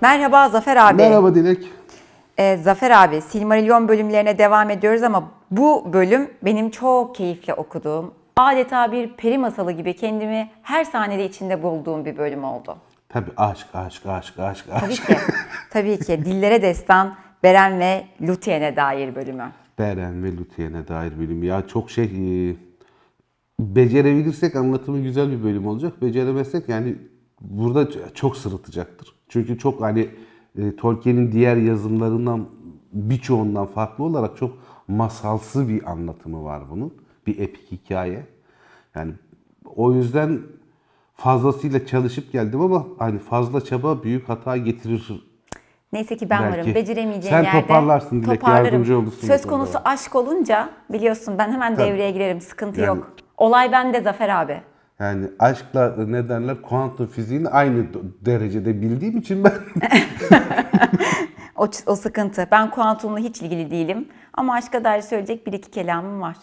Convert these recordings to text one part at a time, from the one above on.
Merhaba Zafer abi. Merhaba Dilek. Ee, Zafer abi, Silmarillion bölümlerine devam ediyoruz ama bu bölüm benim çok keyifle okuduğum, adeta bir peri masalı gibi kendimi her sahnede içinde bulduğum bir bölüm oldu. Tabii aşk, aşk, aşk, aşk, aşk. Tabii ki. Tabii ki. Dillere Destan, Beren ve Luthien'e dair bölümü. Beren ve Luthien'e dair bölüm. Ya çok şey... E, becerebilirsek anlatımı güzel bir bölüm olacak. Beceremezsek yani burada çok sırıtacaktır. Çünkü çok hani e, Tolkien'in diğer yazımlarından birçoğundan farklı olarak çok masalsı bir anlatımı var bunun. Bir epik hikaye. Yani o yüzden fazlasıyla çalışıp geldim ama hani fazla çaba büyük hata getirir Neyse ki ben Belki. varım. Beceremeyeceğin Sen yerde. Sen toparlarsın Dilek yardımcı olursun. Söz konusu aşk olunca biliyorsun ben hemen Tabii. devreye girerim. Sıkıntı yani. yok. Olay bende Zafer abi yani aşkla ne derler kuantum fiziğini aynı derecede bildiğim için ben... o, o sıkıntı. Ben kuantumla hiç ilgili değilim. Ama aşka dair söyleyecek bir iki kelamım var.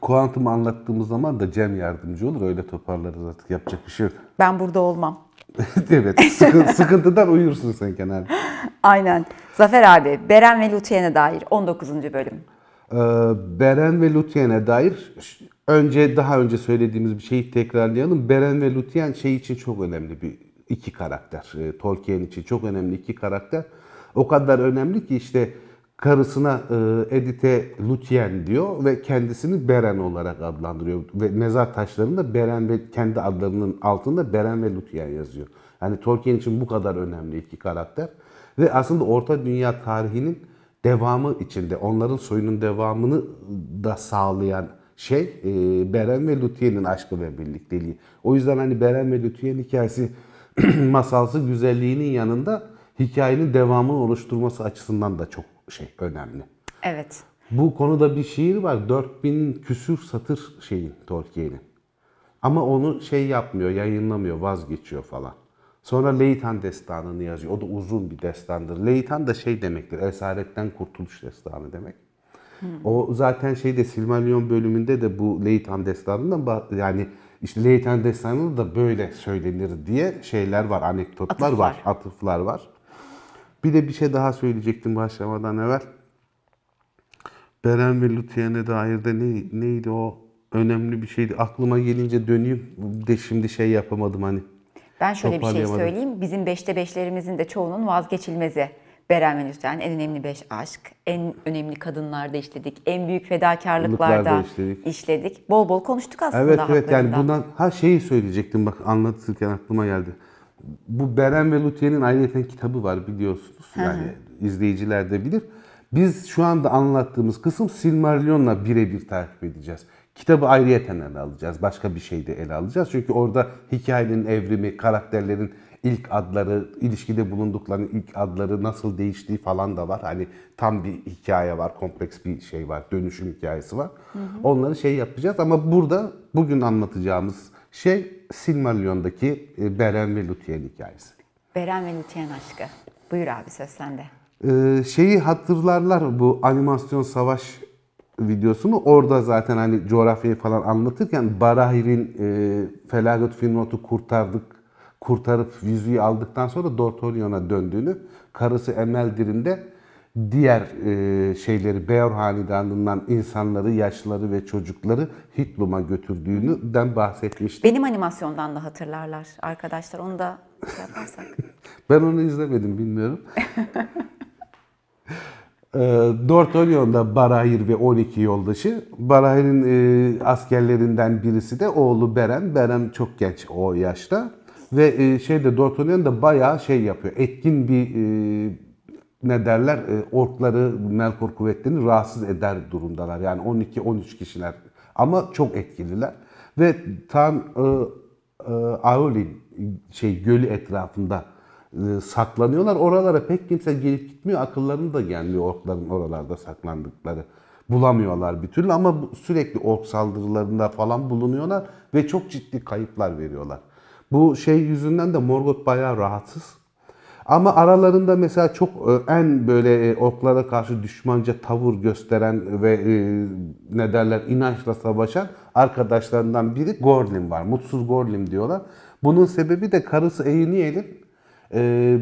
Kuantumu anlattığımız zaman da Cem yardımcı olur. Öyle toparlarız artık. Yapacak bir şey yok. Ben burada olmam. evet. Sıkı, sıkıntıdan uyursun sen Kenar. Aynen. Zafer abi, Beren ve Lutiyen'e dair 19. bölüm. Ee, Beren ve Lutiyen'e dair Önce daha önce söylediğimiz bir şeyi tekrarlayalım. Beren ve Lúthien şey için çok önemli bir iki karakter. E, Tolkien için çok önemli iki karakter. O kadar önemli ki işte karısına e, Edith'e Lúthien diyor ve kendisini Beren olarak adlandırıyor. Ve mezar taşlarında Beren ve kendi adlarının altında Beren ve Lúthien yazıyor. Yani Tolkien için bu kadar önemli iki karakter. Ve aslında Orta Dünya tarihinin devamı içinde, onların soyunun devamını da sağlayan şey e, Beren ve Luthien'in aşkı ve birlikteliği. O yüzden hani Beren ve Luthien hikayesi masalsı güzelliğinin yanında hikayenin devamını oluşturması açısından da çok şey önemli. Evet. Bu konuda bir şiir var. 4000 küsür satır şeyin Tolkien'in. Ama onu şey yapmıyor, yayınlamıyor, vazgeçiyor falan. Sonra Leytan destanını yazıyor. O da uzun bir destandır. Leytan da şey demektir, esaretten kurtuluş destanı demek. Hmm. O zaten şeyde Silmarillion bölümünde de bu Leitan destanında yani işte Leitan destanında da böyle söylenir diye şeyler var, anekdotlar atıflar. var, atıflar var. Bir de bir şey daha söyleyecektim başlamadan evvel. Beren ve Lutien'e dair de ne, neydi o önemli bir şeydi. Aklıma gelince döneyim de şimdi şey yapamadım hani. Ben şöyle bir şey söyleyeyim. Bizim beşte beşlerimizin de çoğunun vazgeçilmezi. Beren ve Venüs'ten en önemli beş aşk, en önemli kadınlarda işledik, en büyük fedakarlıklarda işledik. işledik. Bol bol konuştuk aslında Evet evet yani bundan her şeyi söyleyecektim bak anlatırken aklıma geldi. Bu Beren ve Lutiye'nin ayrıca kitabı var biliyorsunuz. Yani izleyiciler de bilir. Biz şu anda anlattığımız kısım Silmarillion'la birebir takip edeceğiz. Kitabı ayrıyeten ele alacağız. Başka bir şey de ele alacağız. Çünkü orada hikayenin evrimi, karakterlerin ilk adları, ilişkide bulundukları ilk adları nasıl değiştiği falan da var. Hani tam bir hikaye var, kompleks bir şey var, dönüşüm hikayesi var. Hı hı. Onları şey yapacağız ama burada bugün anlatacağımız şey Silmarillion'daki e, Beren ve Luthien hikayesi. Beren ve Luthien aşkı. Buyur abi söz sende. Ee, şeyi hatırlarlar bu animasyon savaş videosunu. Orada zaten hani coğrafyayı falan anlatırken Barahir'in e, Felagat Finrot'u kurtardık kurtarıp yüzüğü aldıktan sonra Dortorion'a döndüğünü, karısı Emeldir'inde diğer e, şeyleri Beor Hanedanı'ndan insanları, yaşlıları ve çocukları Hitlum'a götürdüğünden bahsetmişti. Benim animasyondan da hatırlarlar arkadaşlar. Onu da şey yaparsak. ben onu izlemedim bilmiyorum. e, Dortolion'da Barahir ve 12 yoldaşı. Barahir'in e, askerlerinden birisi de oğlu Beren. Beren çok genç o yaşta. Ve e, şeyde Dortonian da bayağı şey yapıyor. Etkin bir e, ne derler e, orkları Melkor kuvvetlerini rahatsız eder durumdalar. Yani 12-13 kişiler ama çok etkililer. Ve tam e, e, Aulin şey gölü etrafında e, saklanıyorlar. Oralara pek kimse gelip gitmiyor. Akıllarını da gelmiyor orkların oralarda saklandıkları. Bulamıyorlar bir türlü ama sürekli ork saldırılarında falan bulunuyorlar ve çok ciddi kayıplar veriyorlar. Bu şey yüzünden de Morgoth bayağı rahatsız. Ama aralarında mesela çok e, en böyle e, orklara karşı düşmanca tavır gösteren ve e, ne derler inançla savaşan arkadaşlarından biri Gorlim var. Mutsuz Gorlim diyorlar. Bunun sebebi de karısı Eyniyel'in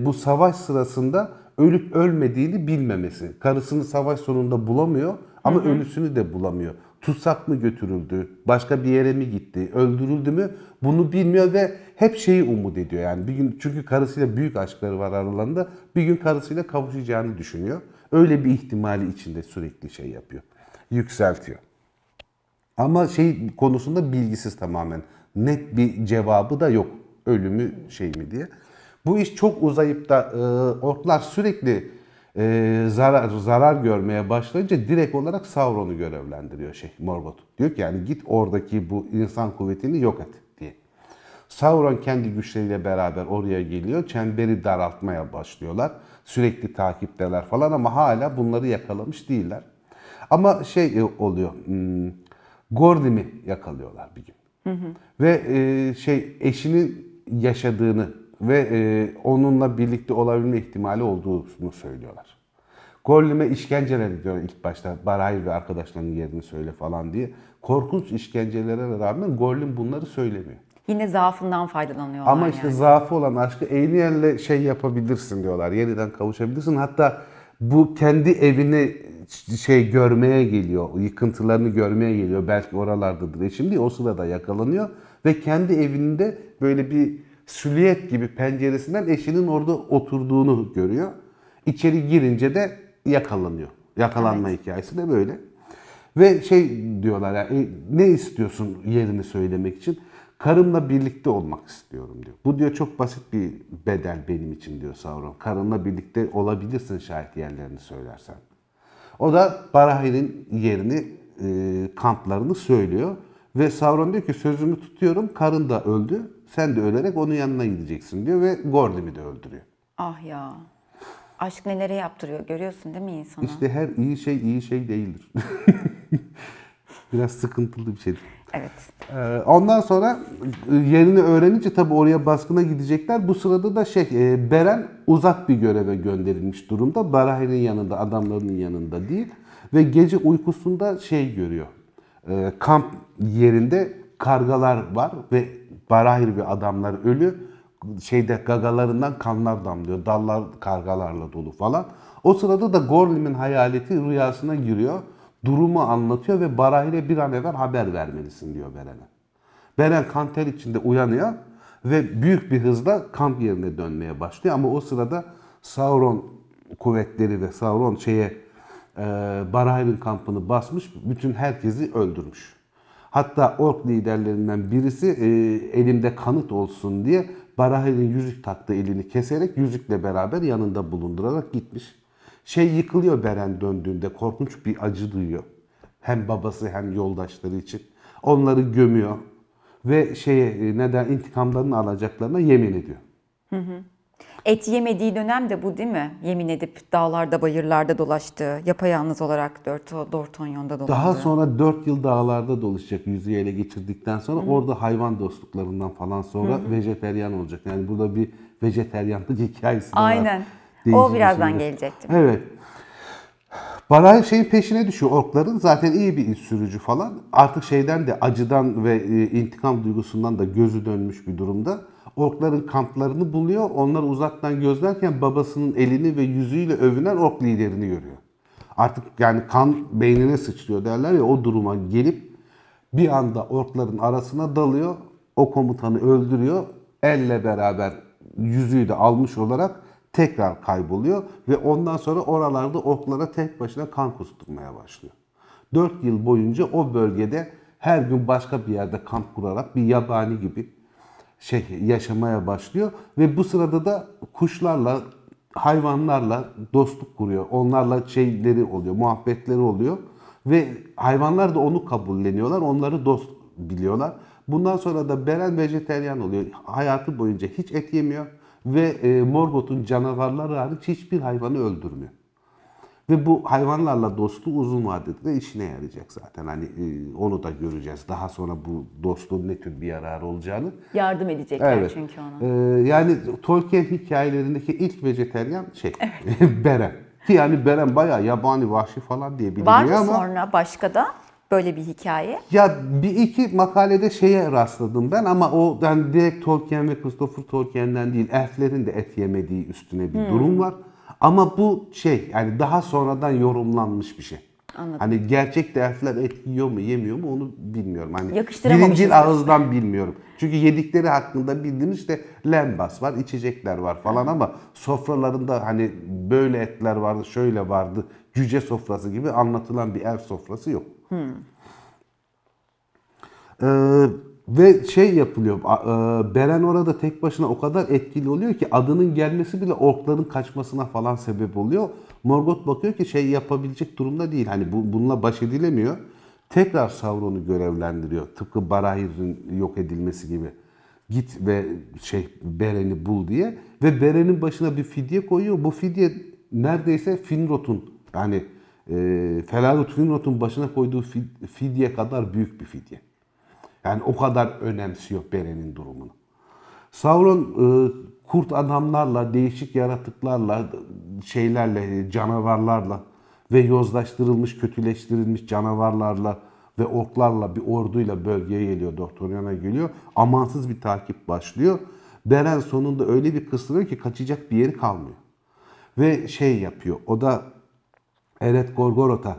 bu savaş sırasında ölüp ölmediğini bilmemesi. Karısını savaş sonunda bulamıyor ama hı hı. ölüsünü de bulamıyor tutsak mı götürüldü, başka bir yere mi gitti, öldürüldü mü bunu bilmiyor ve hep şeyi umut ediyor. Yani bir gün çünkü karısıyla büyük aşkları var aralarında. Bir gün karısıyla kavuşacağını düşünüyor. Öyle bir ihtimali içinde sürekli şey yapıyor. Yükseltiyor. Ama şey konusunda bilgisiz tamamen. Net bir cevabı da yok. Ölümü şey mi diye. Bu iş çok uzayıp da e, ortlar sürekli e, zarar zarar görmeye başlayınca direkt olarak Sauron'u görevlendiriyor şey Morgoth. Diyor ki yani git oradaki bu insan kuvvetini yok et diye. Sauron kendi güçleriyle beraber oraya geliyor. Çemberi daraltmaya başlıyorlar. Sürekli takipteler falan ama hala bunları yakalamış değiller. Ama şey e, oluyor. Hmm, Gordim'i yakalıyorlar bir gün. Hı hı. Ve e, şey eşinin yaşadığını ve e, onunla birlikte olabilme ihtimali olduğunu söylüyorlar. Gollum'e işkenceler diyor ilk başta. Barahir ve arkadaşlarının yerini söyle falan diye. Korkunç işkencelere rağmen Gollum bunları söylemiyor. Yine zaafından faydalanıyor. Ama işte yani. zaafı olan aşkı Eyniyel'le şey yapabilirsin diyorlar. Yeniden kavuşabilirsin. Hatta bu kendi evini şey görmeye geliyor. Yıkıntılarını görmeye geliyor. Belki oralardadır. E şimdi o sırada yakalanıyor ve kendi evinde böyle bir süliyet gibi penceresinden eşinin orada oturduğunu görüyor. İçeri girince de yakalanıyor. Yakalanma evet. hikayesi de böyle. Ve şey diyorlar ya yani, e, ne istiyorsun yerini söylemek için? Karımla birlikte olmak istiyorum diyor. Bu diyor çok basit bir bedel benim için diyor Sauron. Karımla birlikte olabilirsin şayet yerlerini söylersen. O da Barahir'in yerini, e, kamplarını söylüyor. Ve Sauron diyor ki sözümü tutuyorum karın da öldü sen de ölerek onun yanına gideceksin diyor ve Gordimi de öldürüyor. Ah ya. Aşk neleri yaptırıyor görüyorsun değil mi insana? İşte her iyi şey iyi şey değildir. Biraz sıkıntılı bir şeydir. Evet. Ee, ondan sonra e, yerini öğrenince tabii oraya baskına gidecekler. Bu sırada da şey e, Beren uzak bir göreve gönderilmiş durumda. Barahir'in yanında, adamlarının yanında değil. Ve gece uykusunda şey görüyor. Ee, kamp yerinde kargalar var ve Barahir bir adamlar ölü. Şeyde gagalarından kanlar damlıyor. Dallar kargalarla dolu falan. O sırada da Gorlim'in hayaleti rüyasına giriyor. Durumu anlatıyor ve Barahir'e bir an evvel haber vermelisin diyor Beren'e. Beren kan ter içinde uyanıyor ve büyük bir hızla kamp yerine dönmeye başlıyor. Ama o sırada Sauron kuvvetleri ve Sauron şeye e, Barahir'in kampını basmış. Bütün herkesi öldürmüş. Hatta ork liderlerinden birisi e, elimde kanıt olsun diye Barahir'in yüzük taktığı elini keserek yüzükle beraber yanında bulundurarak gitmiş. Şey yıkılıyor Beren döndüğünde korkunç bir acı duyuyor. Hem babası hem yoldaşları için. Onları gömüyor ve şeye e, neden intikamlarını alacaklarına yemin ediyor. Hı hı. Et yemediği dönem de bu değil mi? Yemin edip dağlarda bayırlarda dolaştı. Yapayalnız olarak dört, Dortonyon'da dolaştı. Daha sonra 4 yıl dağlarda dolaşacak yüzüğü ele geçirdikten sonra. Hı. Orada hayvan dostluklarından falan sonra hı hı. vejeteryan olacak. Yani burada bir vejeteryanlık hikayesi Aynen. var. Aynen. O birazdan bir şey gelecektim. Evet. Baray şeyin peşine düşüyor orkların. Zaten iyi bir sürücü falan. Artık şeyden de acıdan ve e, intikam duygusundan da gözü dönmüş bir durumda orkların kamplarını buluyor. Onları uzaktan gözlerken babasının elini ve yüzüyle övünen ork liderini görüyor. Artık yani kan beynine sıçrıyor derler ya o duruma gelip bir anda orkların arasına dalıyor. O komutanı öldürüyor. Elle beraber yüzüğü de almış olarak tekrar kayboluyor ve ondan sonra oralarda orklara tek başına kan kusturmaya başlıyor. 4 yıl boyunca o bölgede her gün başka bir yerde kamp kurarak bir yabani gibi şey yaşamaya başlıyor ve bu sırada da kuşlarla hayvanlarla dostluk kuruyor. Onlarla şeyleri oluyor, muhabbetleri oluyor ve hayvanlar da onu kabulleniyorlar, onları dost biliyorlar. Bundan sonra da Beren vejeteryan oluyor. Hayatı boyunca hiç et yemiyor ve e, Morbot'un canavarları hariç hiçbir hayvanı öldürmüyor. Ve bu hayvanlarla dostluğu uzun vadede de işine yarayacak zaten. Hani e, onu da göreceğiz. Daha sonra bu dostluğun ne tür bir yararı olacağını. Yardım edecekler evet. çünkü ona. E, yani Tolkien hikayelerindeki ilk vejeteryan şey evet. Beren. Ki yani Beren bayağı yabani vahşi falan diye biliniyor ama. Var mı sonra başka da? böyle bir hikaye? Ya bir iki makalede şeye rastladım ben ama o yani direkt Tolkien ve Christopher Tolkien'den değil elflerin de et yemediği üstüne bir hmm. durum var. Ama bu şey yani daha sonradan yorumlanmış bir şey. Anladım. Hani gerçek harfler et mu yemiyor mu onu bilmiyorum. Hani birincil ağızdan bilmiyorum. Çünkü yedikleri hakkında bildiğimiz işte lembas var, içecekler var falan ama sofralarında hani böyle etler vardı, şöyle vardı, cüce sofrası gibi anlatılan bir ev sofrası yok. Hmm. Ee, ve şey yapılıyor, e, Beren orada tek başına o kadar etkili oluyor ki adının gelmesi bile orkların kaçmasına falan sebep oluyor. Morgoth bakıyor ki şey yapabilecek durumda değil. Hani bu, bununla baş edilemiyor. Tekrar Sauron'u görevlendiriyor. Tıpkı Barahir'in yok edilmesi gibi. Git ve şey Beren'i bul diye. Ve Beren'in başına bir fidye koyuyor. Bu fidye neredeyse Finrod'un yani e, Felarut Finrod'un başına koyduğu fidye kadar büyük bir fidye. Yani o kadar önemsiyor Beren'in durumunu. Sauron e, kurt adamlarla, değişik yaratıklarla, şeylerle, canavarlarla ve yozlaştırılmış, kötüleştirilmiş canavarlarla ve orklarla bir orduyla bölgeye geliyor. Doktoryan'a geliyor. Amansız bir takip başlıyor. Beren sonunda öyle bir kısılıyor ki kaçacak bir yeri kalmıyor. Ve şey yapıyor. O da Eret Gorgorota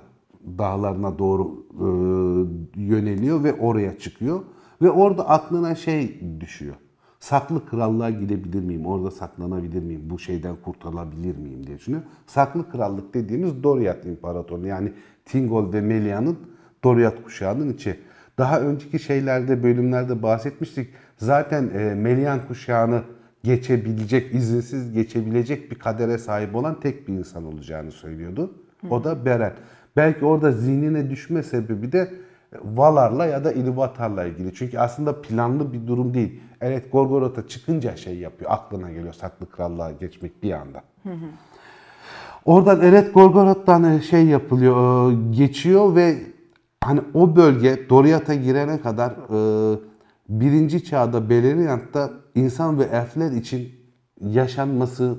dağlarına doğru e, e, yöneliyor ve oraya çıkıyor. Ve orada aklına şey düşüyor. Saklı krallığa gidebilir miyim? Orada saklanabilir miyim? Bu şeyden kurtulabilir miyim diye düşünüyor. Saklı krallık dediğimiz Doriath İmparatorluğu yani Tingol ve Melia'nın Doriath kuşağının içi. Daha önceki şeylerde, bölümlerde bahsetmiştik. Zaten e, Melian kuşağını geçebilecek, izinsiz geçebilecek bir kadere sahip olan tek bir insan olacağını söylüyordu. O da Beren. Belki orada zihnine düşme sebebi de Valar'la ya da İlúvatar'la ilgili. Çünkü aslında planlı bir durum değil. Evet Gorgorot'a çıkınca şey yapıyor. Aklına geliyor saklı krallığa geçmek bir anda. Oradan evet Gorgorot'tan e, şey yapılıyor, e, geçiyor ve hani o bölge Doriath'a girene kadar e, birinci çağda Beleriand'da insan ve elfler için yaşanması,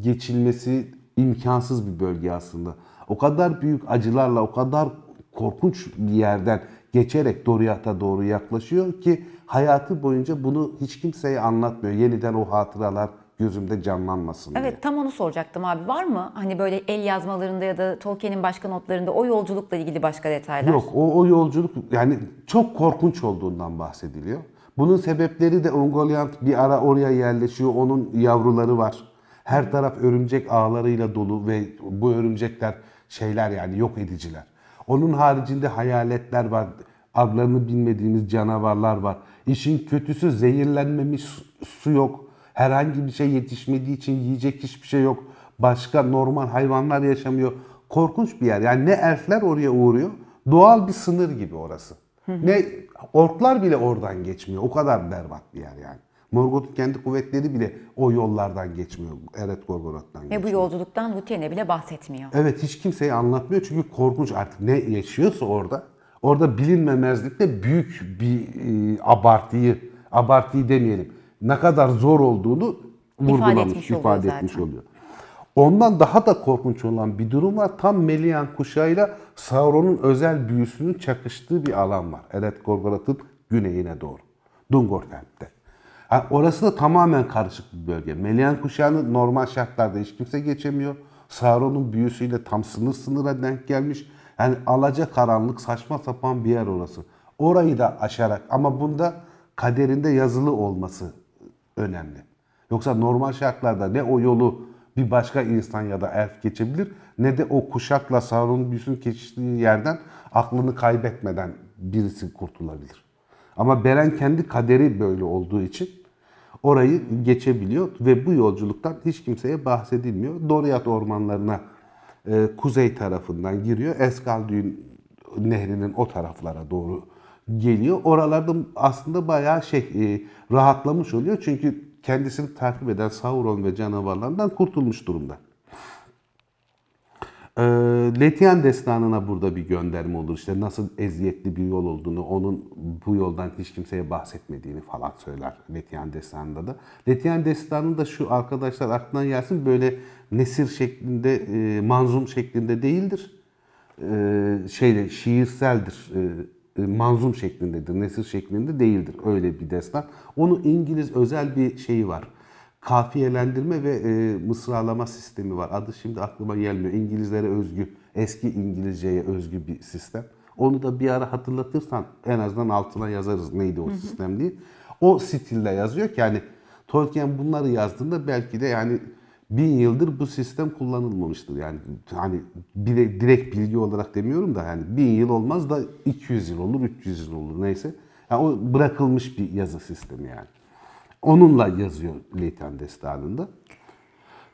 geçilmesi imkansız bir bölge aslında. O kadar büyük acılarla, o kadar korkunç bir yerden geçerek Doriyat'a doğru yaklaşıyor ki hayatı boyunca bunu hiç kimseye anlatmıyor. Yeniden o hatıralar gözümde canlanmasın evet, diye. Evet tam onu soracaktım abi. Var mı hani böyle el yazmalarında ya da Tolkien'in başka notlarında o yolculukla ilgili başka detaylar? Yok o, o yolculuk yani çok korkunç olduğundan bahsediliyor. Bunun sebepleri de Ungoliant bir ara oraya yerleşiyor. Onun yavruları var. Her taraf örümcek ağlarıyla dolu ve bu örümcekler şeyler yani yok ediciler. Onun haricinde hayaletler var. Adlarını bilmediğimiz canavarlar var. İşin kötüsü zehirlenmemiş su yok. Herhangi bir şey yetişmediği için yiyecek hiçbir şey yok. Başka normal hayvanlar yaşamıyor. Korkunç bir yer. Yani ne elfler oraya uğruyor. Doğal bir sınır gibi orası. Ne orklar bile oradan geçmiyor. O kadar berbat bir yer yani. Morgoth'un kendi kuvvetleri bile o yollardan geçmiyor. Eret Gorgoroth'tan geçmiyor. Ve bu yolculuktan Luthien'e bile bahsetmiyor. Evet hiç kimseye anlatmıyor çünkü korkunç artık ne yaşıyorsa orada. Orada bilinmemezlikte büyük bir e, abartıyı, abartıyı demeyelim. Ne kadar zor olduğunu vurgulamış, ifade etmiş, ifade oluyor, etmiş zaten. oluyor. Ondan daha da korkunç olan bir durum var. Tam Melian kuşağıyla Sauron'un özel büyüsünün çakıştığı bir alan var. Eret Gorgoroth'un güneyine doğru. Dungorfend'de. Ha, orası da tamamen karışık bir bölge. Melian kuşağını normal şartlarda hiç kimse geçemiyor. Sauron'un büyüsüyle tam sınır sınıra denk gelmiş. Yani alaca karanlık saçma sapan bir yer orası. Orayı da aşarak ama bunda kaderinde yazılı olması önemli. Yoksa normal şartlarda ne o yolu bir başka insan ya da elf geçebilir ne de o kuşakla Sauron'un büyüsünün geçtiği yerden aklını kaybetmeden birisi kurtulabilir. Ama Beren kendi kaderi böyle olduğu için orayı geçebiliyor ve bu yolculuktan hiç kimseye bahsedilmiyor. Doriyat ormanlarına e, kuzey tarafından giriyor. Eskaldüğün nehrinin o taraflara doğru geliyor. Oralarda aslında bayağı şey e, rahatlamış oluyor. Çünkü kendisini takip eden Sauron ve canavarlardan kurtulmuş durumda. E, ee, Letyen destanına burada bir gönderme olur. İşte nasıl eziyetli bir yol olduğunu, onun bu yoldan hiç kimseye bahsetmediğini falan söyler Letian destanında da. Letyen destanı da şu arkadaşlar aklına gelsin böyle nesir şeklinde, e, manzum şeklinde değildir. E, şeyle şiirseldir. E, e manzum şeklindedir, nesir şeklinde değildir. Öyle bir destan. Onu İngiliz özel bir şeyi var kafiyelendirme ve e, mısralama sistemi var. Adı şimdi aklıma gelmiyor. İngilizlere özgü, eski İngilizceye özgü bir sistem. Onu da bir ara hatırlatırsan en azından altına yazarız neydi o sistem diye. O stille yazıyor ki yani Tolkien bunları yazdığında belki de yani bin yıldır bu sistem kullanılmamıştır. Yani hani direkt, direkt bilgi olarak demiyorum da yani bin yıl olmaz da 200 yıl olur, 300 yıl olur neyse. Yani o bırakılmış bir yazı sistemi yani. Onunla yazıyor Leyten Destanı'nda.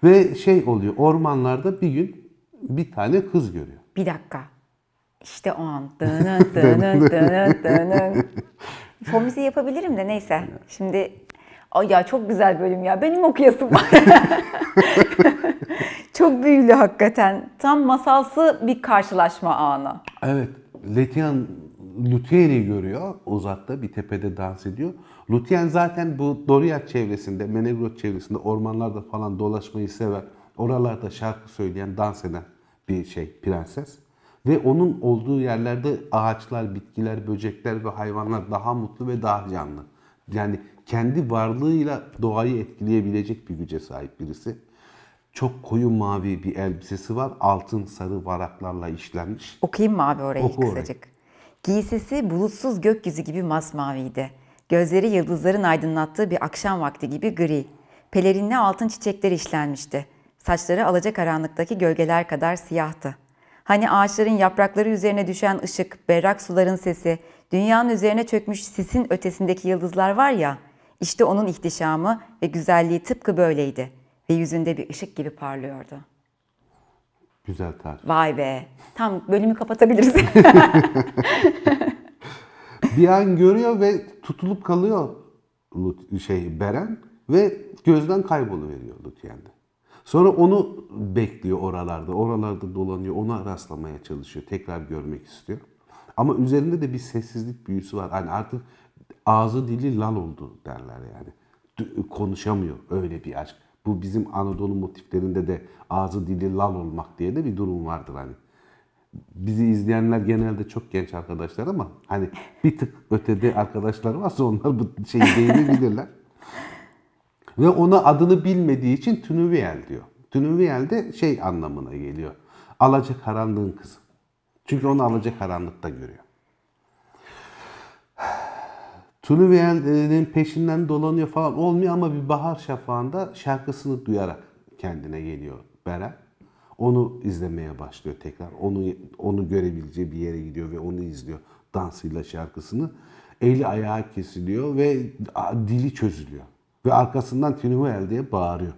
Ve şey oluyor ormanlarda bir gün bir tane kız görüyor. Bir dakika. İşte o an. Dönün dönün dönün dönün. Fon müziği yapabilirim de neyse. Şimdi Ay ya çok güzel bölüm ya. Benim okuyasım var. çok büyülü hakikaten. Tam masalsı bir karşılaşma anı. Evet. Letian Lutieri'yi görüyor. Uzakta bir tepede dans ediyor. Lutyen zaten bu Doriat çevresinde, Menegrot çevresinde ormanlarda falan dolaşmayı sever. Oralarda şarkı söyleyen, dans eden bir şey prenses. Ve onun olduğu yerlerde ağaçlar, bitkiler, böcekler ve hayvanlar daha mutlu ve daha canlı. Yani kendi varlığıyla doğayı etkileyebilecek bir güce sahip birisi. Çok koyu mavi bir elbisesi var. Altın sarı varaklarla işlenmiş. Okuyayım mı abi orayı Oku kısacık? Orayı. Giysisi bulutsuz gökyüzü gibi masmaviydi. Gözleri yıldızların aydınlattığı bir akşam vakti gibi gri. Pelerinle altın çiçekler işlenmişti. Saçları alacakaranlıktaki gölgeler kadar siyahtı. Hani ağaçların yaprakları üzerine düşen ışık, berrak suların sesi, dünyanın üzerine çökmüş sisin ötesindeki yıldızlar var ya, işte onun ihtişamı ve güzelliği tıpkı böyleydi ve yüzünde bir ışık gibi parlıyordu. Güzel tarif. Vay be. Tam bölümü kapatabiliriz. bir an görüyor ve tutulup kalıyor şey Beren ve gözden kayboluveriyor Lutyen'de. Sonra onu bekliyor oralarda. Oralarda dolanıyor. Ona rastlamaya çalışıyor. Tekrar görmek istiyor. Ama üzerinde de bir sessizlik büyüsü var. Hani artık ağzı dili lal oldu derler yani. Konuşamıyor öyle bir aşk. Bu bizim Anadolu motiflerinde de ağzı dili lal olmak diye de bir durum vardır hani bizi izleyenler genelde çok genç arkadaşlar ama hani bir tık ötede arkadaşlar varsa onlar bu şeyi değinebilirler. Ve ona adını bilmediği için Tünüviyel diyor. Tünüviyel de şey anlamına geliyor. Alacak karanlığın kızı. Çünkü onu alacak karanlıkta görüyor. Tünüviyel'in peşinden dolanıyor falan olmuyor ama bir bahar şafağında şarkısını duyarak kendine geliyor Beren. Onu izlemeye başlıyor tekrar. Onu onu görebileceği bir yere gidiyor ve onu izliyor dansıyla şarkısını. Eli ayağı kesiliyor ve dili çözülüyor. Ve arkasından Tinuel diye bağırıyor.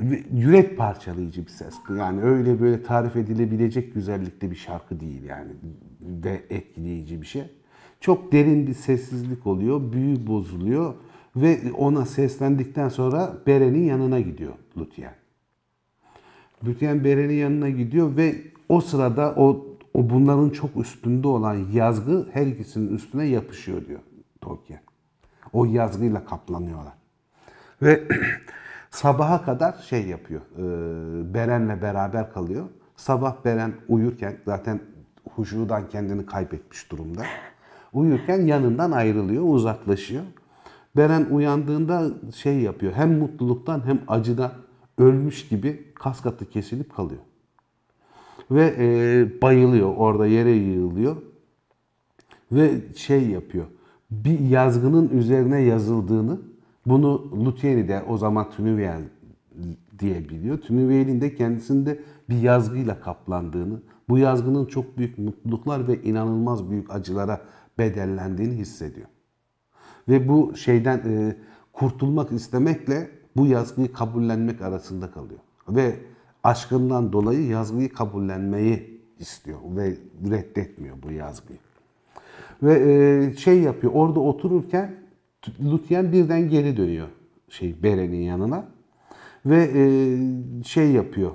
yürek parçalayıcı bir ses. Yani öyle böyle tarif edilebilecek güzellikte bir şarkı değil yani. De etkileyici bir şey. Çok derin bir sessizlik oluyor, büyü bozuluyor ve ona seslendikten sonra Beren'in yanına gidiyor Lütyen. Lütyen Beren'in yanına gidiyor ve o sırada o, o bunların çok üstünde olan yazgı her ikisinin üstüne yapışıyor diyor Tolkien. O yazgıyla kaplanıyorlar. Ve sabaha kadar şey yapıyor. E, Beren'le beraber kalıyor. Sabah Beren uyurken zaten huşudan kendini kaybetmiş durumda. Uyurken yanından ayrılıyor, uzaklaşıyor. Beren uyandığında şey yapıyor. Hem mutluluktan hem acıdan ölmüş gibi kaskatı kesilip kalıyor. Ve e, bayılıyor orada yere yığılıyor. Ve şey yapıyor. Bir yazgının üzerine yazıldığını bunu Lutyeni de o zaman Tünüvel diye biliyor. Tünüvel'in de kendisinde bir yazgıyla kaplandığını, bu yazgının çok büyük mutluluklar ve inanılmaz büyük acılara bedellendiğini hissediyor ve bu şeyden e, kurtulmak istemekle bu yazgıyı kabullenmek arasında kalıyor. Ve aşkından dolayı yazgıyı kabullenmeyi istiyor ve reddetmiyor bu yazgıyı. Ve e, şey yapıyor orada otururken Lutyen birden geri dönüyor şey Beren'in yanına ve e, şey yapıyor.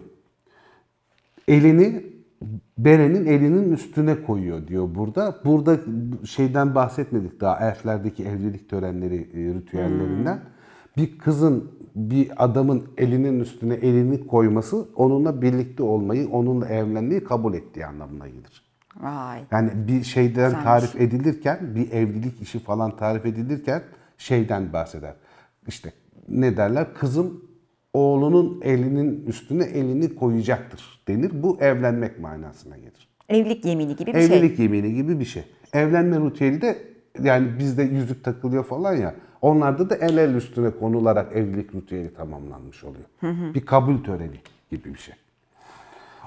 Elini Beren'in elinin üstüne koyuyor diyor burada. Burada şeyden bahsetmedik daha elflerdeki evlilik törenleri e, ritüellerinden. Hmm. Bir kızın bir adamın elinin üstüne elini koyması onunla birlikte olmayı, onunla evlenmeyi kabul ettiği anlamına gelir. Vay. Yani bir şeyden Güzelmiş. tarif edilirken, bir evlilik işi falan tarif edilirken şeyden bahseder. İşte ne derler? Kızım oğlunun elinin üstüne elini koyacaktır denir. Bu evlenmek manasına gelir. Evlilik yemini gibi bir Evlilik şey. Evlilik yemini gibi bir şey. Evlenme ritüeli de yani bizde yüzük takılıyor falan ya. Onlarda da el el üstüne konularak evlilik ritüeli tamamlanmış oluyor. Hı hı. Bir kabul töreni gibi bir şey.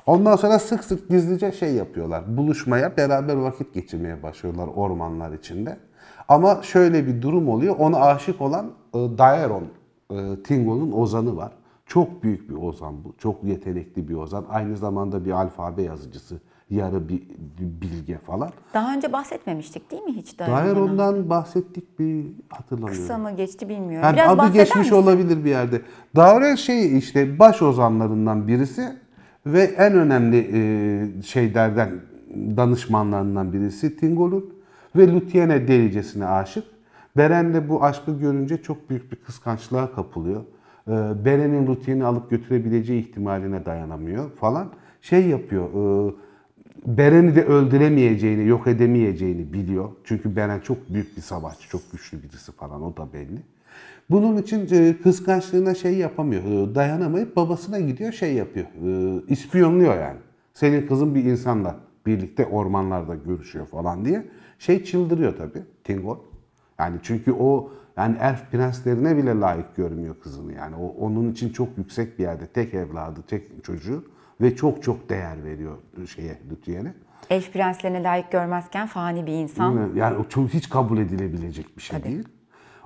Ondan sonra sık sık gizlice şey yapıyorlar. Buluşmaya, beraber vakit geçirmeye başlıyorlar ormanlar içinde. Ama şöyle bir durum oluyor. Ona aşık olan e, Daeron, e, Tingo'nun ozanı var. Çok büyük bir ozan bu. Çok yetenekli bir ozan. Aynı zamanda bir alfabe yazıcısı. Yarı bir, bilge falan. Daha önce bahsetmemiştik değil mi hiç? Daha, daha önce ondan bahsettik bir hatırlamıyorum. Kısa mı geçti bilmiyorum. Yani Biraz adı geçmiş misin? olabilir bir yerde. Daure şey işte baş ozanlarından birisi ve en önemli e, şeylerden danışmanlarından birisi Tingol'un ve Lutyene delicesine aşık. Beren de bu aşkı görünce çok büyük bir kıskançlığa kapılıyor. E, berenin rutini alıp götürebileceği ihtimaline dayanamıyor falan. Şey yapıyor, e, Beren'i de öldüremeyeceğini, yok edemeyeceğini biliyor. Çünkü Beren çok büyük bir savaşçı, çok güçlü birisi falan o da belli. Bunun için e, kıskançlığına şey yapamıyor, dayanamayıp babasına gidiyor şey yapıyor, İspiyonluyor yani. Senin kızın bir insanla birlikte ormanlarda görüşüyor falan diye. Şey çıldırıyor tabii Tingol. Yani çünkü o yani elf prenslerine bile layık görmüyor kızını. Yani o, onun için çok yüksek bir yerde tek evladı, tek çocuğu ve çok çok değer veriyor şeye Lütfiye'ne. Elf prenslerine layık görmezken fani bir insan. Yani o çok hiç kabul edilebilecek bir şey Tabii. değil.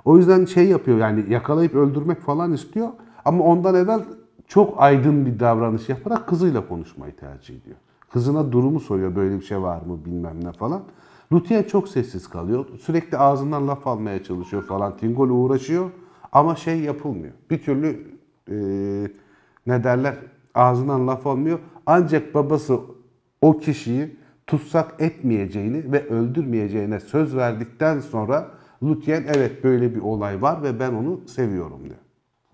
O yüzden şey yapıyor yani yakalayıp öldürmek falan istiyor ama ondan evvel çok aydın bir davranış yaparak kızıyla konuşmayı tercih ediyor. Kızına durumu soruyor böyle bir şey var mı bilmem ne falan. Lutiyen çok sessiz kalıyor. Sürekli ağzından laf almaya çalışıyor falan. Tingol uğraşıyor ama şey yapılmıyor. Bir türlü e, ne derler ağzından laf almıyor. Ancak babası o kişiyi tutsak etmeyeceğini ve öldürmeyeceğine söz verdikten sonra Lutyen evet böyle bir olay var ve ben onu seviyorum diyor.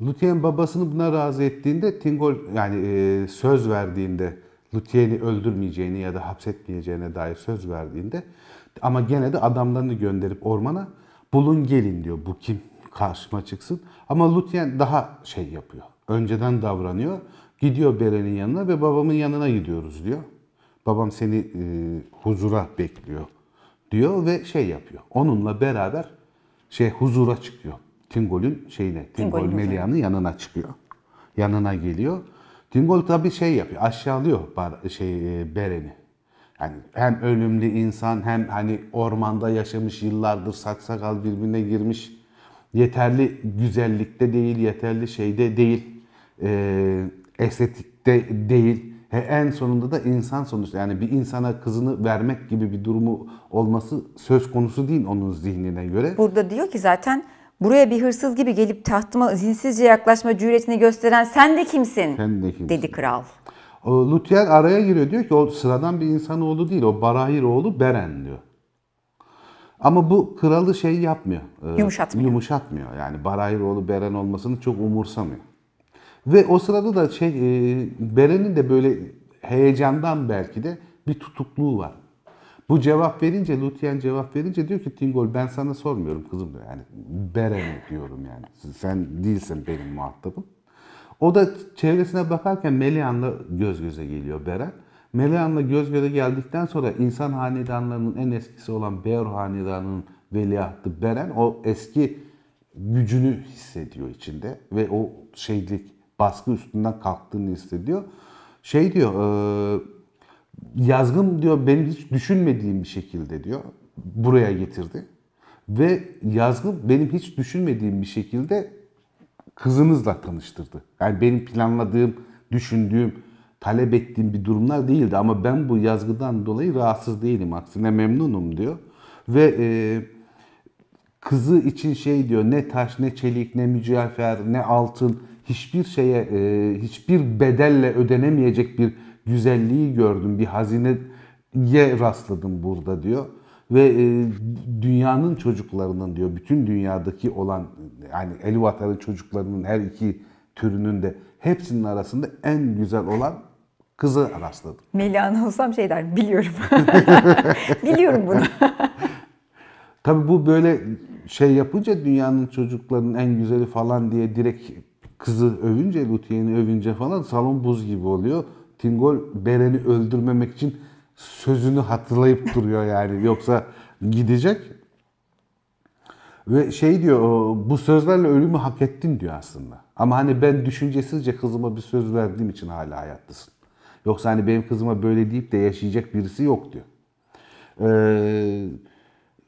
Lutyen babasını buna razı ettiğinde Tingol yani e, söz verdiğinde Lutiye'ni öldürmeyeceğini ya da hapsetmeyeceğine dair söz verdiğinde ama gene de adamlarını gönderip ormana bulun gelin diyor bu kim karşıma çıksın. Ama Lutyen daha şey yapıyor. Önceden davranıyor. Gidiyor Beren'in yanına ve babamın yanına gidiyoruz diyor. Babam seni e, huzura bekliyor diyor ve şey yapıyor. Onunla beraber şey huzura çıkıyor. Tingol'ün şeyine, Tingol, Tingol Melia'nın yanına çıkıyor. Yanına geliyor. Dingol tabi şey yapıyor, aşağılıyor bar, şey e, Beren'i. Yani hem ölümlü insan hem hani ormanda yaşamış yıllardır saksakal birbirine girmiş. Yeterli güzellikte değil, yeterli şeyde değil, e, estetikte değil. He, en sonunda da insan sonuçta yani bir insana kızını vermek gibi bir durumu olması söz konusu değil onun zihnine göre. Burada diyor ki zaten Buraya bir hırsız gibi gelip tahtıma izinsizce yaklaşma cüretini gösteren sen de kimsin? Sen de kimsin? Dedi kral. Lutyer araya giriyor diyor ki o sıradan bir insan oğlu değil o Barahir oğlu Beren diyor. Ama bu kralı şey yapmıyor. E, yumuşatmıyor. Yumuşatmıyor. Yani Barahir oğlu Beren olmasını çok umursamıyor. Ve o sırada da şey e, Beren'in de böyle heyecandan belki de bir tutukluğu var. Bu cevap verince, Lutien cevap verince diyor ki Tingol ben sana sormuyorum kızım diyor. Yani Beren diyorum yani. Sen değilsin benim muhatabım. O da çevresine bakarken Melian'la göz göze geliyor Beren. Melian'la göz göze geldikten sonra insan hanedanlarının en eskisi olan Beor hanedanının veliahtı Beren o eski gücünü hissediyor içinde ve o şeylik baskı üstünden kalktığını hissediyor. Şey diyor, e yazgım diyor benim hiç düşünmediğim bir şekilde diyor buraya getirdi. Ve yazgım benim hiç düşünmediğim bir şekilde kızınızla tanıştırdı. Yani benim planladığım, düşündüğüm, talep ettiğim bir durumlar değildi. Ama ben bu yazgıdan dolayı rahatsız değilim. Aksine memnunum diyor. Ve e, kızı için şey diyor ne taş ne çelik ne mücevher ne altın hiçbir şeye e, hiçbir bedelle ödenemeyecek bir güzelliği gördüm bir hazineye rastladım burada diyor. Ve e, dünyanın çocuklarının diyor bütün dünyadaki olan yani Eluvatar'ın çocuklarının her iki türünün de hepsinin arasında en güzel olan kızı rastladım. Melihan olsam şey der biliyorum. biliyorum bunu. Tabii bu böyle şey yapınca dünyanın çocuklarının en güzeli falan diye direkt kızı övünce, Lutiye'ni övünce falan salon buz gibi oluyor. Tingol Beren'i öldürmemek için sözünü hatırlayıp duruyor yani. Yoksa gidecek. Ve şey diyor bu sözlerle ölümü hak ettin diyor aslında. Ama hani ben düşüncesizce kızıma bir söz verdiğim için hala hayattasın. Yoksa hani benim kızıma böyle deyip de yaşayacak birisi yok diyor. Ee,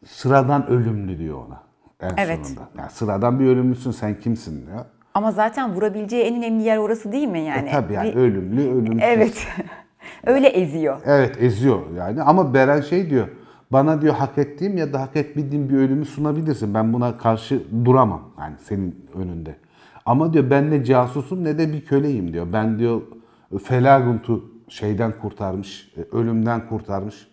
sıradan ölümlü diyor ona en evet. sonunda. Yani sıradan bir ölümlüsün sen kimsin diyor. Ama zaten vurabileceği en önemli yer orası değil mi yani? E, tabii yani Bir... ölümlü, ölümsüz. Evet. Öyle eziyor. Evet eziyor yani ama Beren şey diyor. Bana diyor hak ettiğim ya da hak etmediğim bir ölümü sunabilirsin. Ben buna karşı duramam yani senin önünde. Ama diyor ben ne casusum ne de bir köleyim diyor. Ben diyor Felagunt'u şeyden kurtarmış, e, ölümden kurtarmış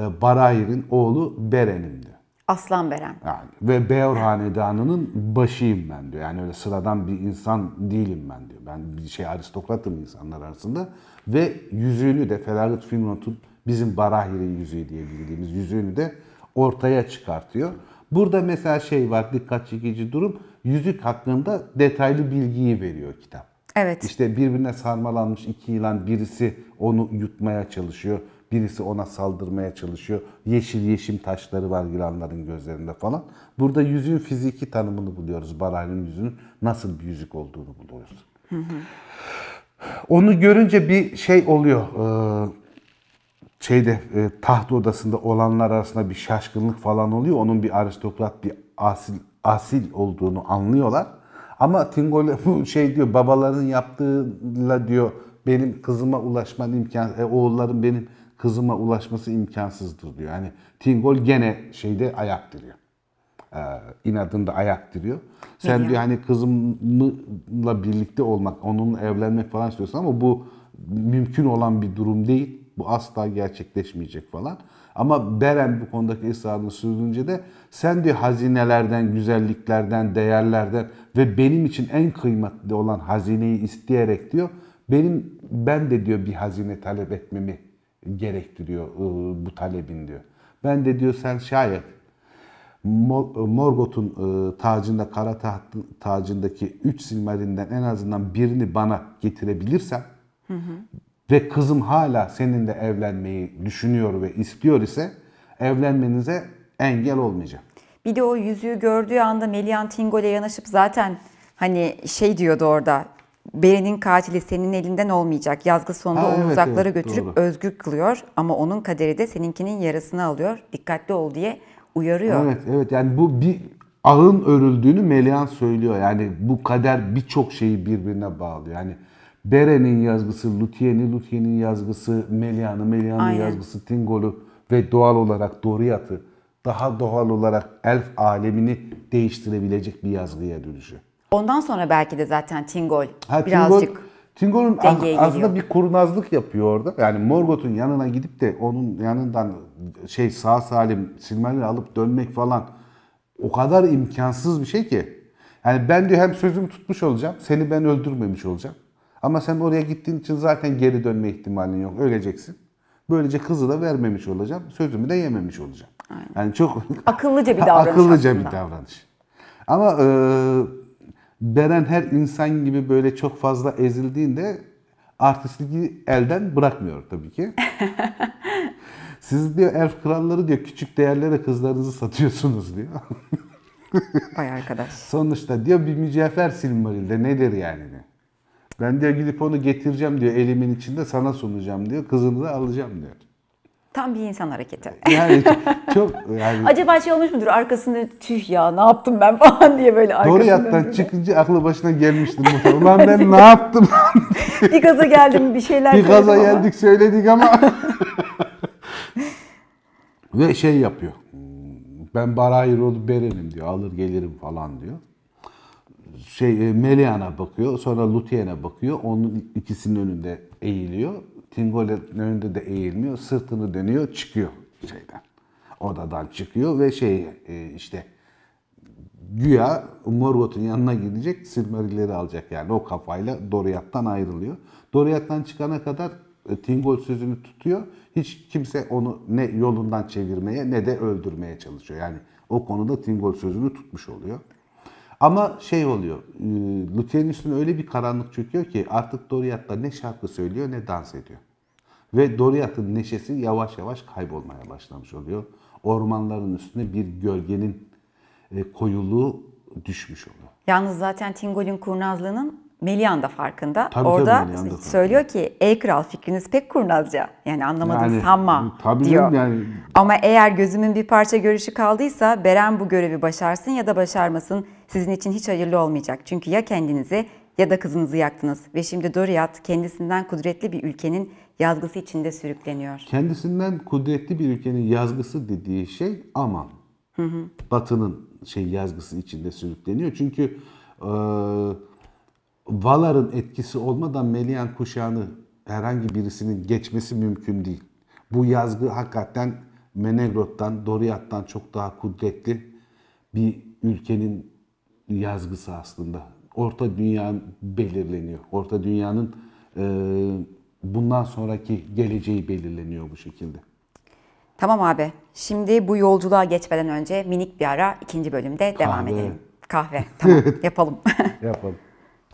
e, Barahir'in oğlu Beren'im diyor. Aslan Beren. Yani ve Beor Hanedanı'nın başıyım ben diyor. Yani öyle sıradan bir insan değilim ben diyor. Ben bir şey aristokratım insanlar arasında. Ve yüzüğünü de Ferhagut Finrot'un bizim Barahir'in yüzüğü diye bildiğimiz yüzüğünü de ortaya çıkartıyor. Burada mesela şey var dikkat çekici durum. Yüzük hakkında detaylı bilgiyi veriyor kitap. Evet. İşte birbirine sarmalanmış iki yılan birisi onu yutmaya çalışıyor. Birisi ona saldırmaya çalışıyor. Yeşil yeşim taşları var yılanların gözlerinde falan. Burada yüzüğün fiziki tanımını buluyoruz. Baray'ın yüzünün nasıl bir yüzük olduğunu buluyoruz. Onu görünce bir şey oluyor. Ee, şeyde e, taht odasında olanlar arasında bir şaşkınlık falan oluyor. Onun bir aristokrat, bir asil asil olduğunu anlıyorlar. Ama Tingol bu şey diyor babaların yaptığıyla diyor benim kızıma ulaşman imkan, e, oğullarım benim kızıma ulaşması imkansızdır diyor. Yani Tingol gene şeyde ayak duruyor e, ee, inadında ayak diriyor. Sen diyor hani kızımla birlikte olmak, onunla evlenmek falan istiyorsun ama bu mümkün olan bir durum değil. Bu asla gerçekleşmeyecek falan. Ama Beren bu konudaki ısrarını sürdürünce de sen diyor hazinelerden, güzelliklerden, değerlerden ve benim için en kıymetli olan hazineyi isteyerek diyor benim ben de diyor bir hazine talep etmemi gerektiriyor ıı, bu talebin diyor. Ben de diyor sen şayet Morgoth'un ıı, tacında, kara tahtın tacındaki 3 silmerinden en azından birini bana getirebilirsen hı hı. ve kızım hala seninle evlenmeyi düşünüyor ve istiyor ise evlenmenize engel olmayacağım. Bir de o yüzüğü gördüğü anda Melian Tingol'e yanaşıp zaten hani şey diyordu orada Beren'in katili senin elinden olmayacak. Yazgı sonunda ha, onu evet, uzaklara evet, götürüp doğru. özgür kılıyor ama onun kaderi de seninkinin yarısını alıyor. Dikkatli ol diye uyarıyor. Evet evet yani bu bir ağın örüldüğünü Melian söylüyor. Yani bu kader birçok şeyi birbirine bağlıyor. Yani Beren'in yazgısı, Luthien'i, Luthien'in yazgısı, Melian'ı, Melian'ın yazgısı, Tingol'u ve doğal olarak Doriath'ı daha doğal olarak elf alemini değiştirebilecek bir yazgıya dönüşüyor. Ondan sonra belki de zaten Tingol ha, birazcık Tingol, Tingol'un aslında bir kurnazlık yapıyor orada. Yani Morgoth'un yanına gidip de onun yanından şey sağ salim Silmaril'i alıp dönmek falan o kadar imkansız bir şey ki. Yani ben diyor hem sözümü tutmuş olacağım, seni ben öldürmemiş olacağım. Ama sen oraya gittiğin için zaten geri dönme ihtimalin yok. Öleceksin. Böylece kızı da vermemiş olacağım. Sözümü de yememiş olacağım. Aynen. Yani çok akıllıca bir davranış. akıllıca aslında. bir davranış. Ama e, Beren her insan gibi böyle çok fazla ezildiğinde artistliği elden bırakmıyor tabii ki. Siz diyor elf kralları diyor küçük değerlere kızlarınızı satıyorsunuz diyor. Vay arkadaş. Sonuçta diyor bir mücevher silmarilde nedir yani diyor. Ben diyor gidip onu getireceğim diyor elimin içinde sana sunacağım diyor. Kızını da alacağım diyor. Tam bir insan hareketi. Yani çok yani... Acaba şey olmuş mudur arkasında tüh ya ne yaptım ben falan diye böyle arkasında. Doğru yattan çıkınca aklı başına gelmiştim muhtemelen. Ulan ben ne yaptım? bir gaza geldim bir şeyler Bir gaza ama. geldik söyledik ama. Ve şey yapıyor. Ben Barayır olup berelim diyor. Alır gelirim falan diyor şey e, Melian'a bakıyor, sonra Lutien'e bakıyor. Onun ikisinin önünde eğiliyor. Tingole'nin önünde de eğilmiyor. Sırtını dönüyor çıkıyor şeyden. Odadan çıkıyor ve şey e, işte güya Morgoth'un yanına gidecek Silmarilleri alacak yani o kafayla Doriyat'tan ayrılıyor. Doriyat'tan çıkana kadar Tingol e, sözünü tutuyor. Hiç kimse onu ne yolundan çevirmeye ne de öldürmeye çalışıyor. Yani o konuda Tingol sözünü tutmuş oluyor. Ama şey oluyor, e, Lutien üstüne öyle bir karanlık çöküyor ki artık Doriyat'ta ne şarkı söylüyor ne dans ediyor. Ve Doriyat'ın neşesi yavaş yavaş kaybolmaya başlamış oluyor. Ormanların üstüne bir gölgenin e, koyuluğu düşmüş oluyor. Yalnız zaten Tingol'in kurnazlığının Melian da farkında. Tabii, Orada tabii, Melian da söylüyor farkında. ki ey kral fikriniz pek kurnazca. Yani anlamadım yani, sanma tabii diyor. Yani. Ama eğer gözümün bir parça görüşü kaldıysa Beren bu görevi başarsın ya da başarmasın sizin için hiç hayırlı olmayacak. Çünkü ya kendinizi ya da kızınızı yaktınız ve şimdi Doriyat kendisinden kudretli bir ülkenin yazgısı içinde sürükleniyor. Kendisinden kudretli bir ülkenin yazgısı dediği şey aman hı hı. Batı'nın şey yazgısı içinde sürükleniyor. Çünkü e, Valar'ın etkisi olmadan Melian kuşağını herhangi birisinin geçmesi mümkün değil. Bu yazgı hakikaten Menegrot'tan, Doriyat'tan çok daha kudretli bir ülkenin yazgısı aslında Orta Dünya belirleniyor. Orta Dünya'nın e, bundan sonraki geleceği belirleniyor bu şekilde. Tamam abi. Şimdi bu yolculuğa geçmeden önce minik bir ara ikinci bölümde Kahve. devam edelim. Kahve. Tamam yapalım. yapalım.